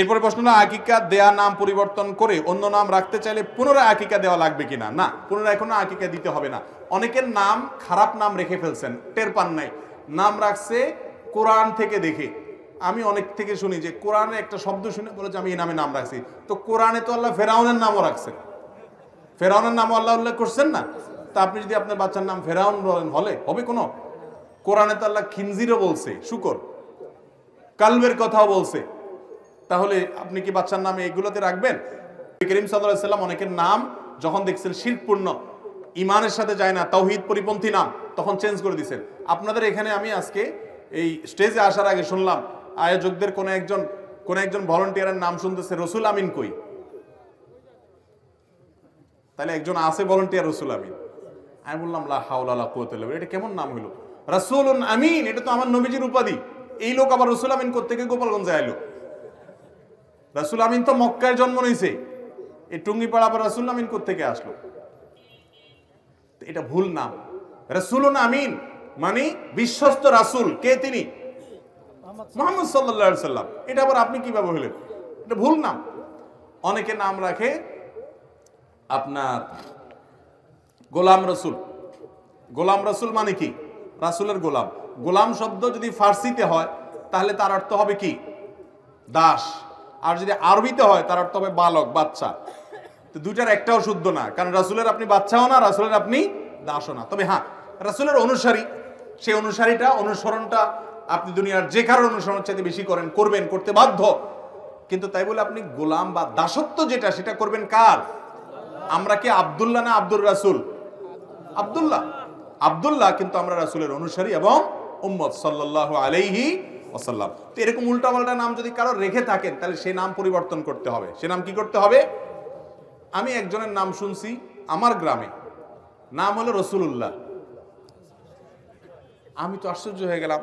এরপরে প্রশ্ন না আকিকা দেয়া নাম পরিবর্তন করে অন্য নাম রাখতে চাইলে পুনরায় আকিকা দেওয়া লাগবে কিনা না পুনরায় এখনো আকিকা দিতে হবে না অনেকের নাম খারাপ নাম রেখে ফেলছেন টের পান নাই নাম রাখছে কোরআন থেকে দেখে আমি অনেক থেকে শুনি যে কোরআনে একটা শব্দ শুনে বলে যে আমি এই নামে নাম রাখছি তো কোরআনে তো আল্লাহ ফেরাউনের নামও রাখছেন ফেরাউনের নামও আল্লাহ উল্লেখ করছেন না তা আপনি যদি আপনার বাচ্চার নাম ফেরাউন বলেন হলে হবে কোনো কোরআনে তো আল্লাহ খিনজিরও বলছে শুকর কালবের কথাও বলছে তাহলে আপনি কি বাচ্চার নামে এগুলোতে রাখবেন করিম সাল্লাম অনেকের নাম যখন দেখছেন শিল্পপূর্ণ ইমানের সাথে যায় না তৌহিদ পরিপন্থী নাম তখন চেঞ্জ করে দিচ্ছেন আপনাদের এখানে আমি আজকে এই স্টেজে আসার আগে শুনলাম আয়োজকদের কোনো একজন কোন একজন ভলেন্টিয়ারের নাম শুনতেছে রসুল আমিন কই তাহলে একজন আছে ভলেন্টিয়ার রসুল আমিন আমি বললাম হাওলা কুয়াতুল্লাহ এটা কেমন নাম হলো রসুল আমিন এটা তো আমার নবীজির উপাধি এই লোক আবার রসুল আমিন করতে গিয়ে গোপালগঞ্জে আইলো রাসুল আমিন তো মক্কায় জন্ম নিয়েছে এই টুঙ্গিপাড়া আবার রাসুল আমিন থেকে আসলো এটা ভুল নাম রাসুলুন আমিন মানে বিশ্বস্ত রাসুল কে তিনি মোহাম্মদ সাল্লা সাল্লাম এটা আবার আপনি কিভাবে হলেন এটা ভুল নাম অনেকে নাম রাখে আপনার গোলাম রসুল গোলাম রসুল মানে কি রাসুলের গোলাম গোলাম শব্দ যদি ফার্সিতে হয় তাহলে তার অর্থ হবে কি দাস আর যদি আরবিতে হয় তার অর্থ হবে বালক বাচ্চা তো দুইটার একটাও শুদ্ধ না কারণ রাসুলের আপনি বাচ্চাও না রাসুলের আপনি দাসও না তবে হ্যাঁ রাসুলের অনুসারী সেই অনুসারীটা অনুসরণটা আপনি দুনিয়ার যে কারোর অনুসরণ চাইতে বেশি করেন করবেন করতে বাধ্য কিন্তু তাই বলে আপনি গোলাম বা দাসত্ব যেটা সেটা করবেন কার আমরা কি আবদুল্লাহ না আব্দুর রাসুল আবদুল্লাহ আবদুল্লাহ কিন্তু আমরা রাসুলের অনুসারী এবং উম্মদ সাল্লাহ আলাইহি ওসাল্লাম তো এরকম উল্টাপাল্টা নাম যদি কারো রেখে থাকেন তাহলে সে নাম পরিবর্তন করতে হবে সে নাম কি করতে হবে আমি একজনের নাম শুনছি আমার গ্রামে নাম হলো রসুলুল্লাহ আমি তো আশ্চর্য হয়ে গেলাম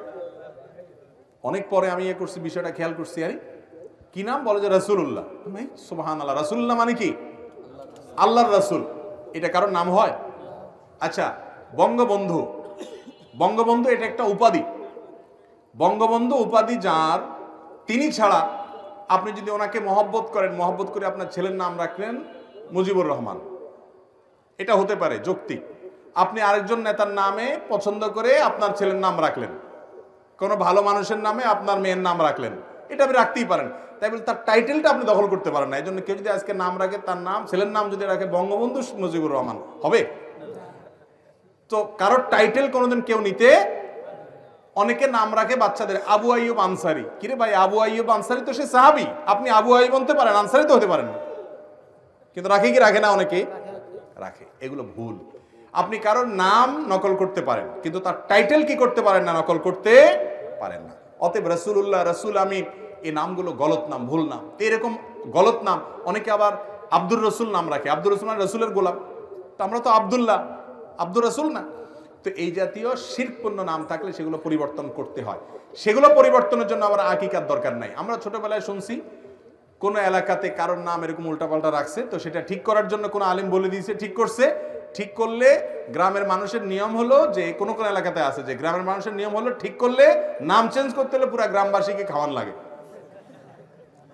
অনেক পরে আমি ইয়ে করছি বিষয়টা খেয়াল করছি আরে কি নাম বলে যে রসুল্লাহ সুবাহান আল্লাহ রসুল্লাহ মানে কি আল্লাহর রসুল এটা কারোর নাম হয় আচ্ছা বঙ্গবন্ধু বঙ্গবন্ধু এটা একটা উপাধি বঙ্গবন্ধু উপাধি যার তিনি ছাড়া আপনি যদি ওনাকে মহব্বত করেন মহব্বত করে আপনার ছেলের নাম রাখলেন মুজিবুর রহমান এটা হতে পারে যৌক্তিক আপনি আরেকজন নেতার নামে পছন্দ করে আপনার ছেলের নাম রাখলেন কোনো ভালো মানুষের নামে আপনার মেয়ের নাম রাখলেন এটা আপনি রাখতেই পারেন তাই বলে তার টাইটেলটা আপনি দখল করতে পারেন না এই জন্য কেউ যদি আজকে নাম রাখে তার নাম ছেলের নাম যদি রাখে বঙ্গবন্ধু মুজিবুর রহমান হবে তো কারোর টাইটেল কোনোদিন কেউ নিতে অনেকে নাম রাখে বাচ্চাদের আবু আইয়ুব আনসারি কিরে ভাই আবু আইয়ুব আনসারি তো সে সাহাবি আপনি আবু আইব হতে পারেন আনসারি তো হতে পারেন কিন্তু রাখে কি রাখে না অনেকে রাখে এগুলো ভুল আপনি কারোর নাম নকল করতে পারেন কিন্তু তার টাইটেল কি করতে পারেন না নকল করতে পারেন না অতএব রসুল্লাহ রসুল আমি এই নামগুলো গলত নাম ভুল নাম এরকম গলত নাম অনেকে আবার আব্দুর রসুল নাম রাখে আব্দুর রসুল মানে রসুলের গোলাম তো আমরা তো আবদুল্লাহ আব্দুর রসুল না তো এই জাতীয় শিরপূর্ণ নাম থাকলে সেগুলো পরিবর্তন করতে হয় সেগুলো পরিবর্তনের জন্য আমার আকিকার দরকার নাই আমরা ছোটবেলায় শুনছি কোনো এলাকাতে কারোর নাম এরকম উল্টাপাল্টা রাখছে তো সেটা ঠিক করার জন্য কোনো আলিম বলে দিয়েছে ঠিক করছে ঠিক করলে গ্রামের মানুষের নিয়ম হলো যে কোনো কোনো এলাকাতে আছে যে গ্রামের মানুষের নিয়ম হলো ঠিক করলে নাম চেঞ্জ করতে হলে পুরো গ্রামবাসীকে খাওয়ান লাগে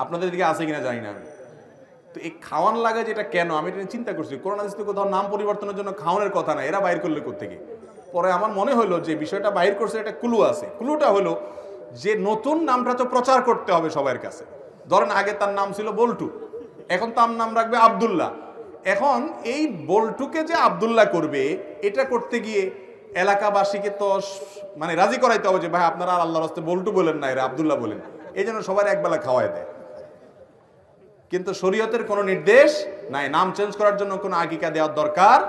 আপনাদের দিকে আছে কিনা জানি না আমি তো এই খাওয়ান লাগে যেটা কেন আমি এটা চিন্তা করছি করোনা তো কোথাও নাম পরিবর্তনের জন্য খাওয়ানোর কথা না এরা বাইর করলে কোথেকে পরে আমার মনে হলো যে বিষয়টা বাহির করছে এটা ক্লু আছে ক্লুটা হলো যে নতুন নামটা তো প্রচার করতে হবে সবার কাছে ধরেন আগে তার নাম ছিল বল্টু এখন তার নাম রাখবে আবদুল্লাহ এখন এই বল্টুকে যে আবদুল্লাহ করবে এটা করতে গিয়ে এলাকাবাসীকে তো মানে রাজি করাইতে হবে যে ভাই আপনারা আর আল্লাহ রাস্তে বল্টু বলেন না এরা আবদুল্লাহ বলেন এই জন্য সবার একবেলা খাওয়াই দেয় কিন্তু শরীয়তের কোনো নির্দেশ নাই নাম চেঞ্জ করার জন্য কোনো আগিকা দেওয়ার দরকার